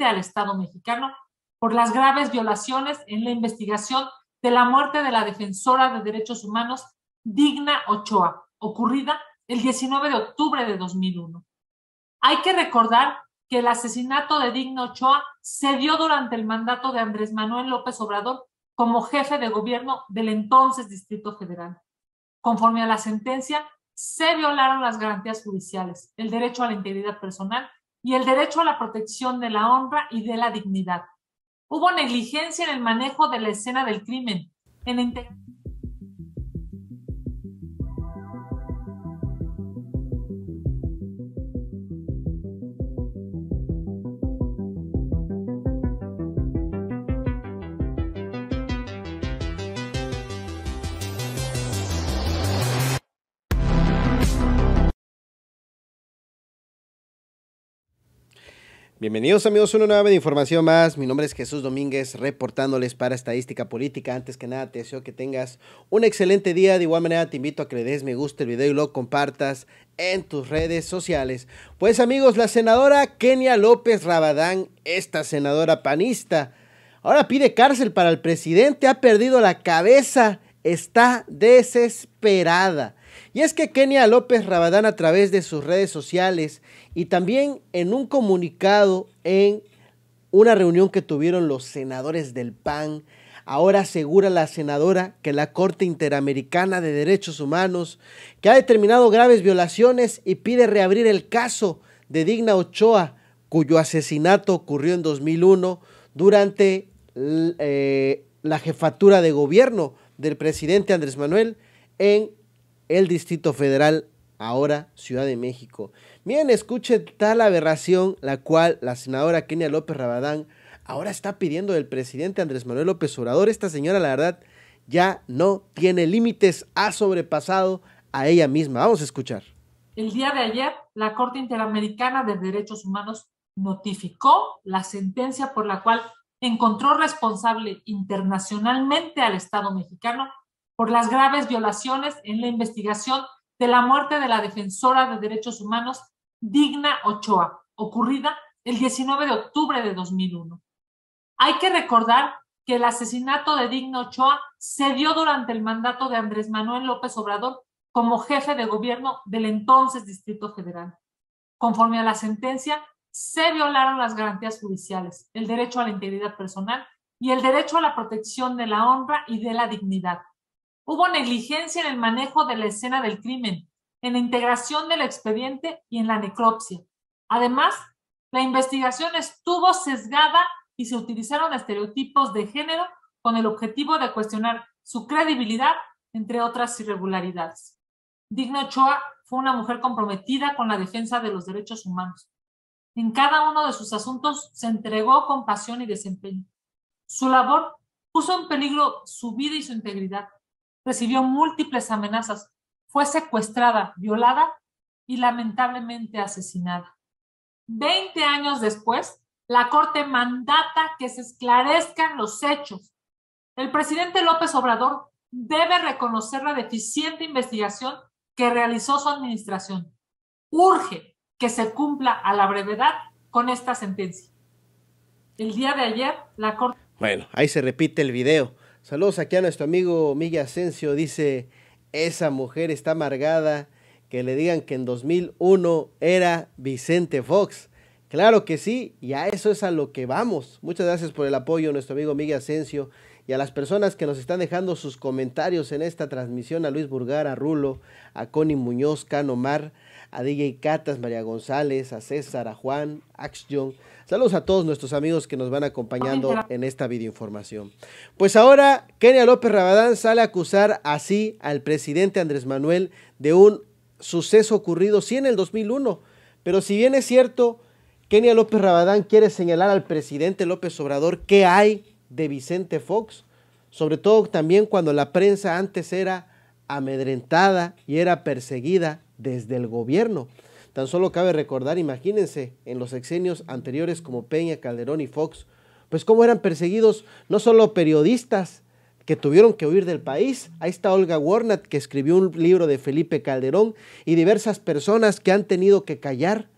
al Estado mexicano, por las graves violaciones en la investigación de la muerte de la defensora de derechos humanos Digna Ochoa, ocurrida el 19 de octubre de 2001. Hay que recordar que el asesinato de Digna Ochoa se dio durante el mandato de Andrés Manuel López Obrador como jefe de gobierno del entonces Distrito Federal. Conforme a la sentencia, se violaron las garantías judiciales, el derecho a la integridad personal y el derecho a la protección de la honra y de la dignidad. Hubo negligencia en el manejo de la escena del crimen, en Bienvenidos amigos a una nueva información más. Mi nombre es Jesús Domínguez, reportándoles para Estadística Política. Antes que nada, te deseo que tengas un excelente día. De igual manera, te invito a que le des me gusta el video y lo compartas en tus redes sociales. Pues amigos, la senadora Kenia López Rabadán, esta senadora panista, ahora pide cárcel para el presidente, ha perdido la cabeza, está desesperada. Y es que Kenia López Rabadán a través de sus redes sociales y también en un comunicado en una reunión que tuvieron los senadores del PAN, ahora asegura la senadora que la Corte Interamericana de Derechos Humanos, que ha determinado graves violaciones y pide reabrir el caso de Digna Ochoa, cuyo asesinato ocurrió en 2001 durante eh, la jefatura de gobierno del presidente Andrés Manuel en el Distrito Federal, ahora Ciudad de México. Miren, escuchen tal aberración la cual la senadora Kenia López Rabadán ahora está pidiendo del presidente Andrés Manuel López Obrador. Esta señora, la verdad, ya no tiene límites, ha sobrepasado a ella misma. Vamos a escuchar. El día de ayer, la Corte Interamericana de Derechos Humanos notificó la sentencia por la cual encontró responsable internacionalmente al Estado mexicano por las graves violaciones en la investigación de la muerte de la defensora de derechos humanos Digna Ochoa, ocurrida el 19 de octubre de 2001. Hay que recordar que el asesinato de Digna Ochoa se dio durante el mandato de Andrés Manuel López Obrador como jefe de gobierno del entonces Distrito Federal. Conforme a la sentencia, se violaron las garantías judiciales, el derecho a la integridad personal y el derecho a la protección de la honra y de la dignidad. Hubo negligencia en el manejo de la escena del crimen, en la integración del expediente y en la necropsia. Además, la investigación estuvo sesgada y se utilizaron estereotipos de género con el objetivo de cuestionar su credibilidad, entre otras irregularidades. Digna Ochoa fue una mujer comprometida con la defensa de los derechos humanos. En cada uno de sus asuntos se entregó con pasión y desempeño. Su labor puso en peligro su vida y su integridad recibió múltiples amenazas, fue secuestrada, violada y lamentablemente asesinada. Veinte años después, la Corte mandata que se esclarezcan los hechos. El presidente López Obrador debe reconocer la deficiente investigación que realizó su administración. Urge que se cumpla a la brevedad con esta sentencia. El día de ayer, la Corte... Bueno, ahí se repite el video. Saludos aquí a nuestro amigo Miguel Asensio. Dice, esa mujer está amargada. Que le digan que en 2001 era Vicente Fox. Claro que sí, y a eso es a lo que vamos. Muchas gracias por el apoyo, nuestro amigo Miguel Asensio, y a las personas que nos están dejando sus comentarios en esta transmisión, a Luis Burgar, a Rulo, a Connie Muñoz, Canomar, a DJ Catas, María González, a César, a Juan, Axion. Saludos a todos nuestros amigos que nos van acompañando en esta videoinformación. Pues ahora, Kenia López Rabadán sale a acusar así al presidente Andrés Manuel de un suceso ocurrido sí en el 2001, pero si bien es cierto, Kenia López Rabadán quiere señalar al presidente López Obrador qué hay de Vicente Fox, sobre todo también cuando la prensa antes era amedrentada y era perseguida desde el gobierno. Tan solo cabe recordar, imagínense, en los exenios anteriores como Peña, Calderón y Fox, pues cómo eran perseguidos no solo periodistas que tuvieron que huir del país, ahí está Olga Warnat que escribió un libro de Felipe Calderón y diversas personas que han tenido que callar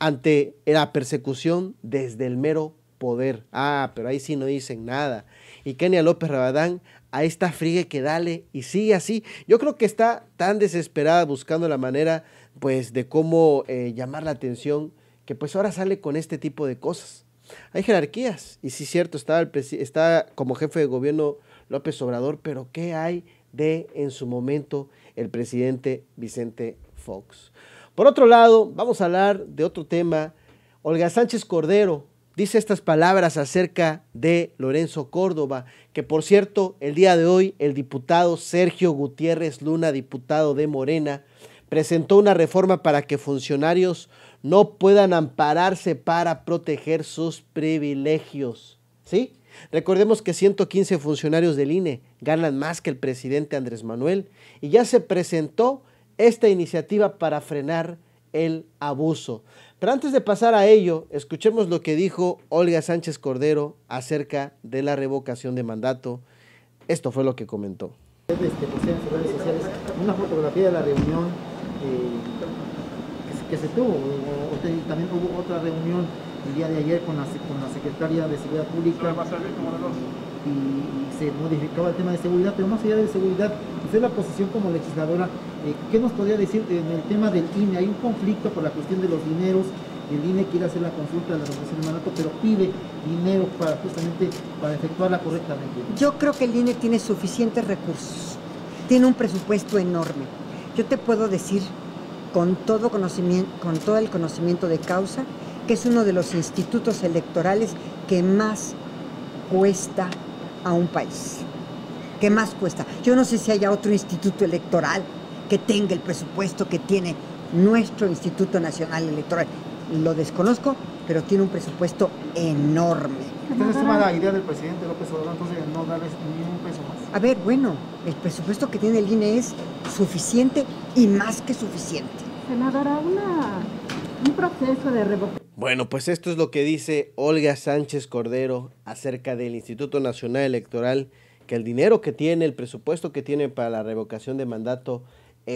ante la persecución desde el mero poder. Ah, pero ahí sí no dicen nada. Y Kenia López Rabadán a esta friegue que dale y sigue así. Yo creo que está tan desesperada buscando la manera pues de cómo eh, llamar la atención que pues ahora sale con este tipo de cosas. Hay jerarquías y sí cierto, está, el está como jefe de gobierno López Obrador, pero ¿qué hay de en su momento el presidente Vicente Fox? Por otro lado, vamos a hablar de otro tema. Olga Sánchez Cordero, dice estas palabras acerca de Lorenzo Córdoba, que por cierto, el día de hoy el diputado Sergio Gutiérrez Luna, diputado de Morena, presentó una reforma para que funcionarios no puedan ampararse para proteger sus privilegios. ¿Sí? Recordemos que 115 funcionarios del INE ganan más que el presidente Andrés Manuel y ya se presentó esta iniciativa para frenar el abuso. Pero antes de pasar a ello, escuchemos lo que dijo Olga Sánchez Cordero acerca de la revocación de mandato. Esto fue lo que comentó. Este, una fotografía de la reunión eh, que, se, tuvo. también hubo otra reunión el día de ayer con la, Secretaria de Seguridad Pública y, se modificaba el tema de seguridad, pero más allá de seguridad, usted pues la posición como legisladora eh, ¿Qué nos podría decir en el tema del INE? Hay un conflicto por la cuestión de los dineros. El INE quiere hacer la consulta de la hermanos, pero pide dinero para justamente para efectuarla correctamente. Yo creo que el INE tiene suficientes recursos. Tiene un presupuesto enorme. Yo te puedo decir con todo, conocimiento, con todo el conocimiento de causa que es uno de los institutos electorales que más cuesta a un país. que más cuesta? Yo no sé si haya otro instituto electoral que tenga el presupuesto que tiene nuestro Instituto Nacional Electoral. Lo desconozco, pero tiene un presupuesto enorme. ¿Usted estima la idea del presidente López Obrador entonces de no darles ni un peso más? A ver, bueno, el presupuesto que tiene el INE es suficiente y más que suficiente. Se dará una, un proceso de revocación. Bueno, pues esto es lo que dice Olga Sánchez Cordero acerca del Instituto Nacional Electoral, que el dinero que tiene, el presupuesto que tiene para la revocación de mandato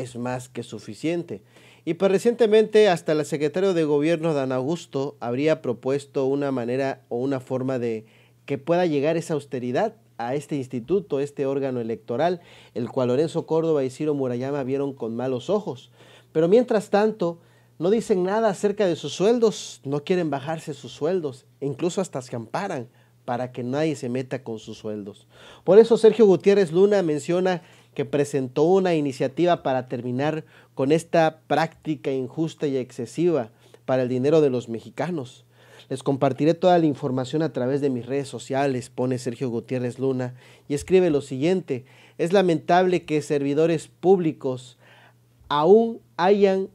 es más que suficiente. Y pues recientemente hasta el secretario de gobierno Dan Augusto habría propuesto una manera o una forma de que pueda llegar esa austeridad a este instituto, este órgano electoral, el cual Lorenzo Córdoba y Ciro Murayama vieron con malos ojos. Pero mientras tanto, no dicen nada acerca de sus sueldos, no quieren bajarse sus sueldos, e incluso hasta se amparan para que nadie se meta con sus sueldos. Por eso Sergio Gutiérrez Luna menciona que presentó una iniciativa para terminar con esta práctica injusta y excesiva para el dinero de los mexicanos. Les compartiré toda la información a través de mis redes sociales, pone Sergio Gutiérrez Luna, y escribe lo siguiente, es lamentable que servidores públicos aún hayan,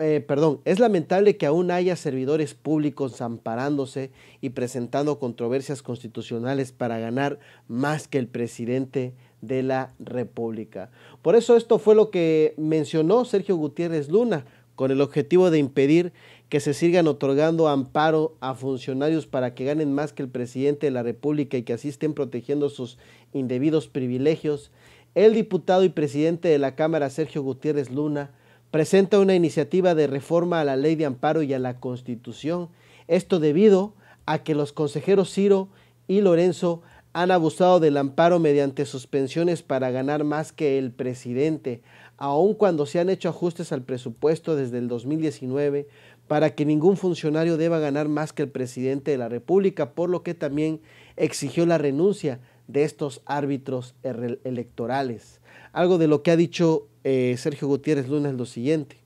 eh, perdón, es lamentable que aún haya servidores públicos amparándose y presentando controversias constitucionales para ganar más que el presidente de la República. Por eso esto fue lo que mencionó Sergio Gutiérrez Luna, con el objetivo de impedir que se sigan otorgando amparo a funcionarios para que ganen más que el presidente de la República y que así estén protegiendo sus indebidos privilegios, el diputado y presidente de la Cámara, Sergio Gutiérrez Luna, presenta una iniciativa de reforma a la ley de amparo y a la Constitución, esto debido a que los consejeros Ciro y Lorenzo han abusado del amparo mediante suspensiones para ganar más que el presidente, aun cuando se han hecho ajustes al presupuesto desde el 2019 para que ningún funcionario deba ganar más que el presidente de la República, por lo que también exigió la renuncia de estos árbitros electorales. Algo de lo que ha dicho eh, Sergio Gutiérrez Luna es lo siguiente.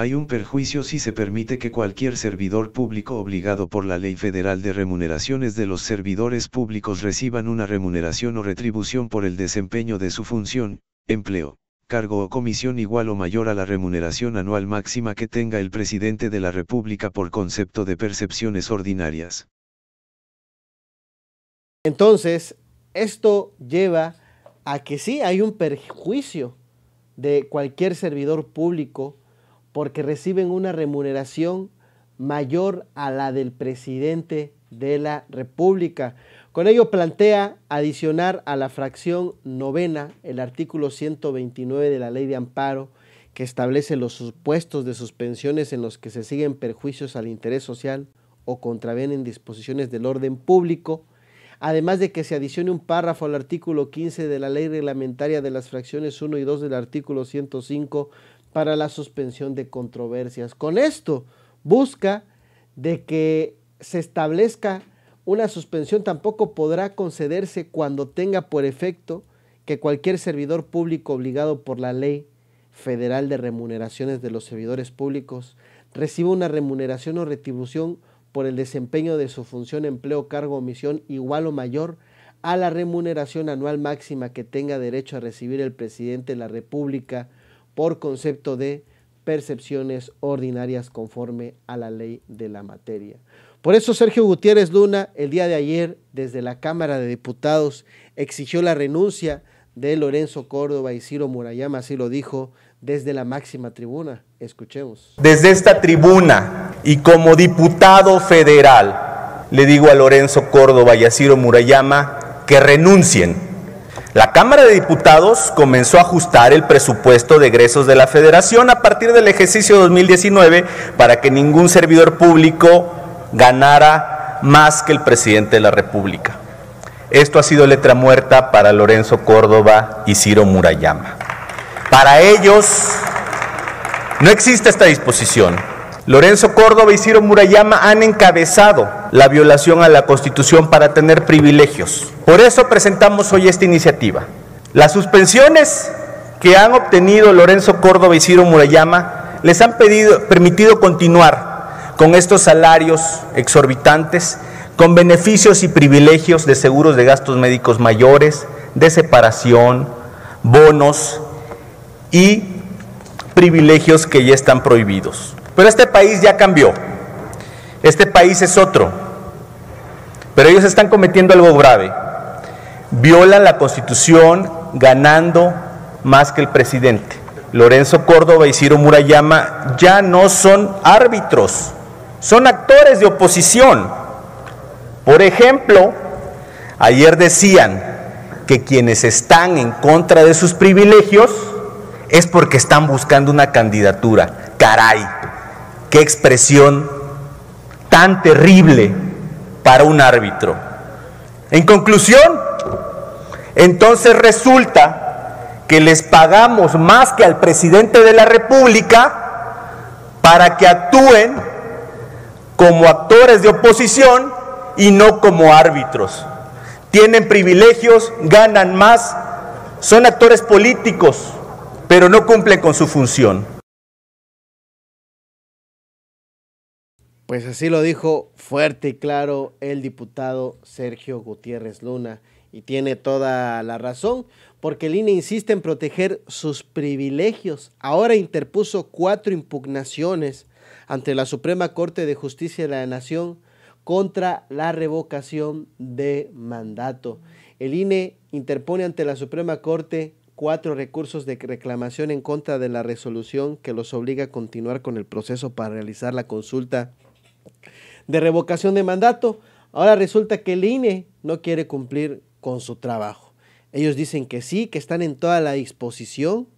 Hay un perjuicio si se permite que cualquier servidor público obligado por la Ley Federal de Remuneraciones de los Servidores Públicos reciban una remuneración o retribución por el desempeño de su función, empleo, cargo o comisión igual o mayor a la remuneración anual máxima que tenga el presidente de la República por concepto de percepciones ordinarias. Entonces, esto lleva a que sí hay un perjuicio de cualquier servidor público porque reciben una remuneración mayor a la del presidente de la República. Con ello plantea adicionar a la fracción novena el artículo 129 de la Ley de Amparo que establece los supuestos de suspensiones en los que se siguen perjuicios al interés social o contravenen disposiciones del orden público, además de que se adicione un párrafo al artículo 15 de la Ley Reglamentaria de las Fracciones 1 y 2 del artículo 105 para la suspensión de controversias. Con esto busca de que se establezca una suspensión tampoco podrá concederse cuando tenga por efecto que cualquier servidor público obligado por la ley federal de remuneraciones de los servidores públicos reciba una remuneración o retribución por el desempeño de su función, empleo, cargo o misión igual o mayor a la remuneración anual máxima que tenga derecho a recibir el presidente de la República por concepto de percepciones ordinarias conforme a la ley de la materia. Por eso Sergio Gutiérrez Luna el día de ayer desde la Cámara de Diputados exigió la renuncia de Lorenzo Córdoba y Ciro Murayama, así lo dijo desde la máxima tribuna. Escuchemos. Desde esta tribuna y como diputado federal, le digo a Lorenzo Córdoba y a Ciro Murayama que renuncien la Cámara de Diputados comenzó a ajustar el presupuesto de egresos de la Federación a partir del ejercicio 2019 para que ningún servidor público ganara más que el presidente de la República. Esto ha sido letra muerta para Lorenzo Córdoba y Ciro Murayama. Para ellos no existe esta disposición. Lorenzo Córdoba y Ciro Murayama han encabezado la violación a la Constitución para tener privilegios. Por eso presentamos hoy esta iniciativa. Las suspensiones que han obtenido Lorenzo Córdoba y Ciro Murayama les han permitido continuar con estos salarios exorbitantes, con beneficios y privilegios de seguros de gastos médicos mayores, de separación, bonos y privilegios que ya están prohibidos. Pero este país ya cambió. Este país es otro. Pero ellos están cometiendo algo grave. Violan la constitución ganando más que el presidente. Lorenzo Córdoba y Ciro Murayama ya no son árbitros, son actores de oposición. Por ejemplo, ayer decían que quienes están en contra de sus privilegios es porque están buscando una candidatura. Caray qué expresión tan terrible para un árbitro. En conclusión, entonces resulta que les pagamos más que al presidente de la República para que actúen como actores de oposición y no como árbitros. Tienen privilegios, ganan más, son actores políticos, pero no cumplen con su función. Pues así lo dijo fuerte y claro el diputado Sergio Gutiérrez Luna y tiene toda la razón, porque el INE insiste en proteger sus privilegios. Ahora interpuso cuatro impugnaciones ante la Suprema Corte de Justicia de la Nación contra la revocación de mandato. El INE interpone ante la Suprema Corte cuatro recursos de reclamación en contra de la resolución que los obliga a continuar con el proceso para realizar la consulta de revocación de mandato. Ahora resulta que el INE no quiere cumplir con su trabajo. Ellos dicen que sí, que están en toda la disposición,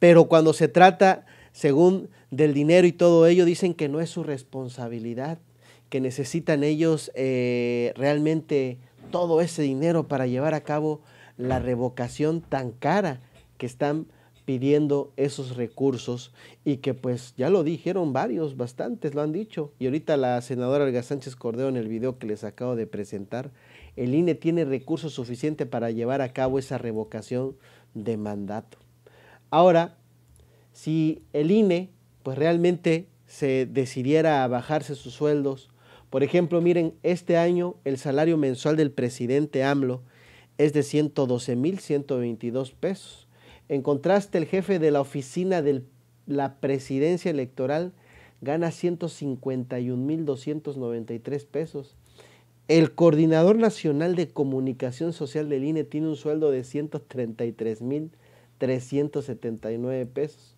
pero cuando se trata, según del dinero y todo ello, dicen que no es su responsabilidad, que necesitan ellos eh, realmente todo ese dinero para llevar a cabo la revocación tan cara que están pidiendo esos recursos y que pues ya lo dijeron varios, bastantes lo han dicho. Y ahorita la senadora Olga Sánchez Cordeo, en el video que les acabo de presentar, el INE tiene recursos suficientes para llevar a cabo esa revocación de mandato. Ahora, si el INE pues realmente se decidiera a bajarse sus sueldos, por ejemplo, miren, este año el salario mensual del presidente AMLO es de 112.122 pesos en contraste, el jefe de la oficina de la presidencia electoral gana 151.293 pesos. El coordinador nacional de comunicación social del INE tiene un sueldo de 133.379 pesos.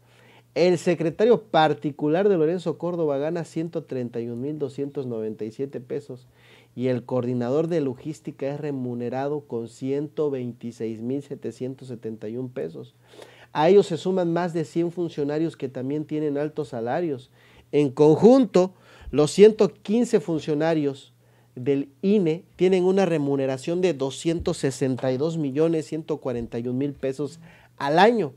El secretario particular de Lorenzo Córdoba gana 131.297 pesos y el coordinador de logística es remunerado con 126.771 pesos. A ellos se suman más de 100 funcionarios que también tienen altos salarios. En conjunto, los 115 funcionarios del INE tienen una remuneración de 262 millones mil pesos al año.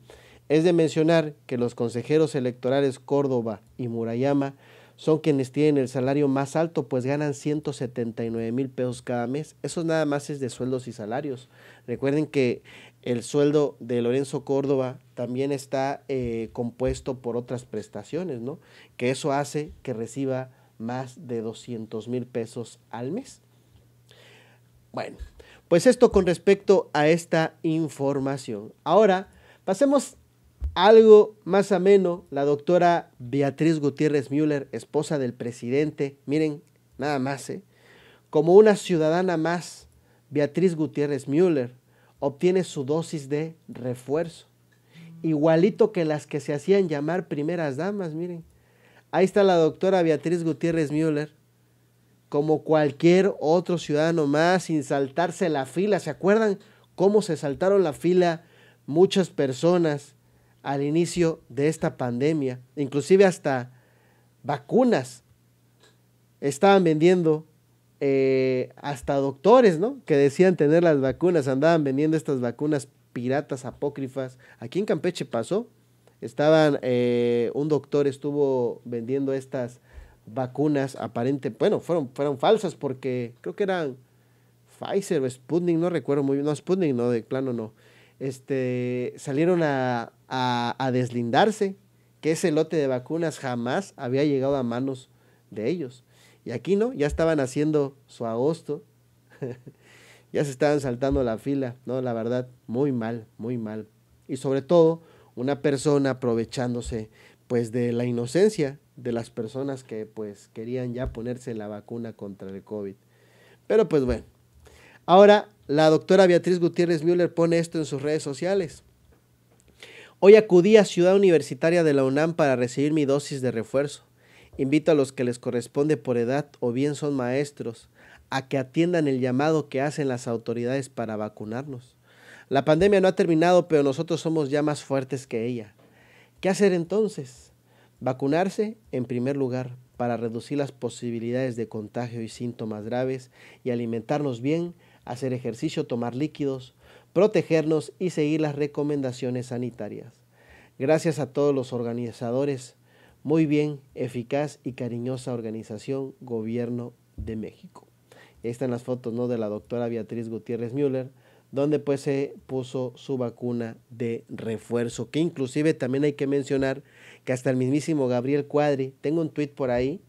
Es de mencionar que los consejeros electorales Córdoba y Murayama son quienes tienen el salario más alto, pues ganan 179 mil pesos cada mes. Eso nada más es de sueldos y salarios. Recuerden que el sueldo de Lorenzo Córdoba también está eh, compuesto por otras prestaciones, ¿no? Que eso hace que reciba más de 200 mil pesos al mes. Bueno, pues esto con respecto a esta información. Ahora, pasemos algo más ameno, la doctora Beatriz Gutiérrez Müller, esposa del presidente, miren, nada más, ¿eh? como una ciudadana más, Beatriz Gutiérrez Müller obtiene su dosis de refuerzo, igualito que las que se hacían llamar primeras damas, miren. Ahí está la doctora Beatriz Gutiérrez Müller, como cualquier otro ciudadano más, sin saltarse la fila. ¿Se acuerdan cómo se saltaron la fila muchas personas? al inicio de esta pandemia. Inclusive hasta vacunas estaban vendiendo, eh, hasta doctores, ¿no? Que decían tener las vacunas, andaban vendiendo estas vacunas piratas, apócrifas. Aquí en Campeche pasó. Estaban, eh, un doctor estuvo vendiendo estas vacunas aparente, bueno, fueron, fueron falsas porque creo que eran Pfizer o Sputnik, no recuerdo muy bien, no, Sputnik no, de plano no. Este, salieron a, a, deslindarse, que ese lote de vacunas jamás había llegado a manos de ellos. Y aquí no, ya estaban haciendo su agosto, ya se estaban saltando la fila, ¿no? La verdad, muy mal, muy mal. Y sobre todo, una persona aprovechándose pues de la inocencia de las personas que pues querían ya ponerse la vacuna contra el COVID. Pero pues bueno, ahora la doctora Beatriz Gutiérrez Müller pone esto en sus redes sociales. Hoy acudí a Ciudad Universitaria de la UNAM para recibir mi dosis de refuerzo. Invito a los que les corresponde por edad o bien son maestros a que atiendan el llamado que hacen las autoridades para vacunarnos. La pandemia no ha terminado, pero nosotros somos ya más fuertes que ella. ¿Qué hacer entonces? Vacunarse, en primer lugar, para reducir las posibilidades de contagio y síntomas graves y alimentarnos bien, hacer ejercicio, tomar líquidos, protegernos y seguir las recomendaciones sanitarias. Gracias a todos los organizadores. Muy bien, eficaz y cariñosa organización, Gobierno de México. Están las fotos ¿no? de la doctora Beatriz Gutiérrez Müller, donde pues se puso su vacuna de refuerzo, que inclusive también hay que mencionar que hasta el mismísimo Gabriel Cuadri, tengo un tuit por ahí,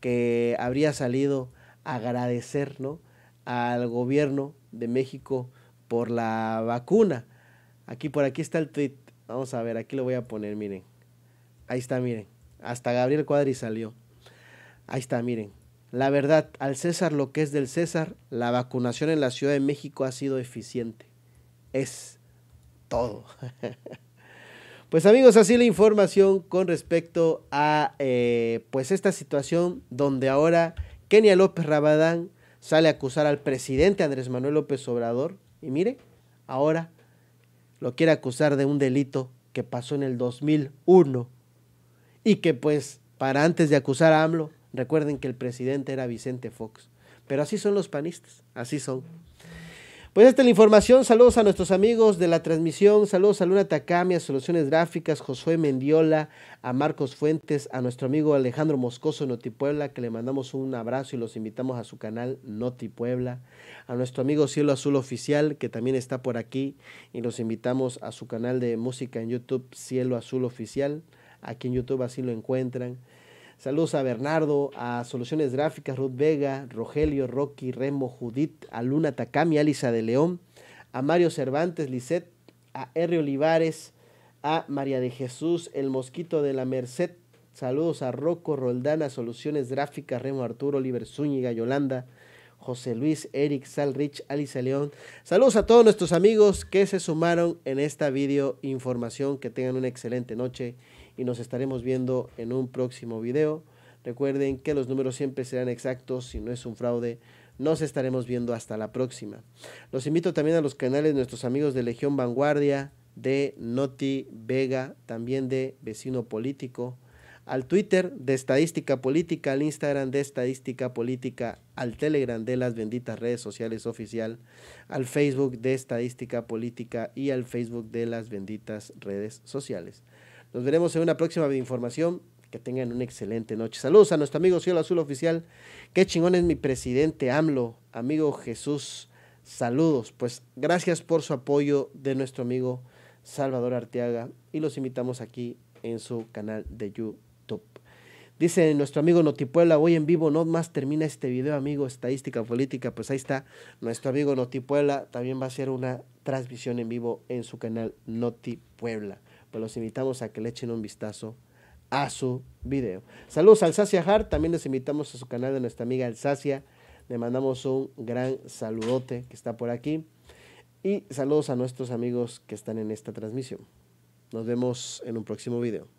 que habría salido a agradecer al gobierno de México por la vacuna. Aquí por aquí está el tweet. Vamos a ver, aquí lo voy a poner, miren. Ahí está, miren. Hasta Gabriel Cuadri salió. Ahí está, miren. La verdad, al César lo que es del César, la vacunación en la Ciudad de México ha sido eficiente. Es todo. Pues amigos, así la información con respecto a eh, pues esta situación donde ahora Kenia López Rabadán sale a acusar al presidente Andrés Manuel López Obrador y mire, ahora lo quiere acusar de un delito que pasó en el 2001 y que pues para antes de acusar a AMLO, recuerden que el presidente era Vicente Fox. Pero así son los panistas, así son. Pues esta es la información. Saludos a nuestros amigos de la transmisión. Saludos a Luna Takami, a Soluciones Gráficas, Josué Mendiola, a Marcos Fuentes, a nuestro amigo Alejandro Moscoso Puebla, que le mandamos un abrazo y los invitamos a su canal Notipuebla. A nuestro amigo Cielo Azul Oficial, que también está por aquí, y los invitamos a su canal de música en YouTube, Cielo Azul Oficial. Aquí en YouTube así lo encuentran. Saludos a Bernardo, a Soluciones Gráficas, Ruth Vega, Rogelio, Rocky, Remo, Judith, a Luna Takami, Alisa de León, a Mario Cervantes, Lisset, a R. Olivares, a María de Jesús, el Mosquito de la Merced. Saludos a Rocco, Roldana, Soluciones Gráficas, Remo Arturo, Oliver Zúñiga, Yolanda, José Luis, Eric, Salrich, Alisa León. Saludos a todos nuestros amigos que se sumaron en esta video información. Que tengan una excelente noche y nos estaremos viendo en un próximo video. Recuerden que los números siempre serán exactos si no es un fraude. Nos estaremos viendo hasta la próxima. Los invito también a los canales de nuestros amigos de Legión Vanguardia, de Noti Vega, también de Vecino Político, al Twitter de Estadística Política, al Instagram de Estadística Política, al Telegram de las benditas redes sociales oficial, al Facebook de Estadística Política y al Facebook de las benditas redes sociales. Nos veremos en una próxima información. Que tengan una excelente noche. Saludos a nuestro amigo Cielo Azul Oficial. Qué chingón es mi presidente AMLO, amigo Jesús. Saludos. Pues gracias por su apoyo de nuestro amigo Salvador Arteaga. Y los invitamos aquí en su canal de YouTube. Dice nuestro amigo Notipuebla, hoy en vivo, no más termina este video, amigo, estadística política. Pues ahí está, nuestro amigo Notipuebla también va a hacer una transmisión en vivo en su canal Notipuebla pues los invitamos a que le echen un vistazo a su video. Saludos a Alsacia Hart, también les invitamos a su canal de nuestra amiga Alsacia. Le mandamos un gran saludote que está por aquí. Y saludos a nuestros amigos que están en esta transmisión. Nos vemos en un próximo video.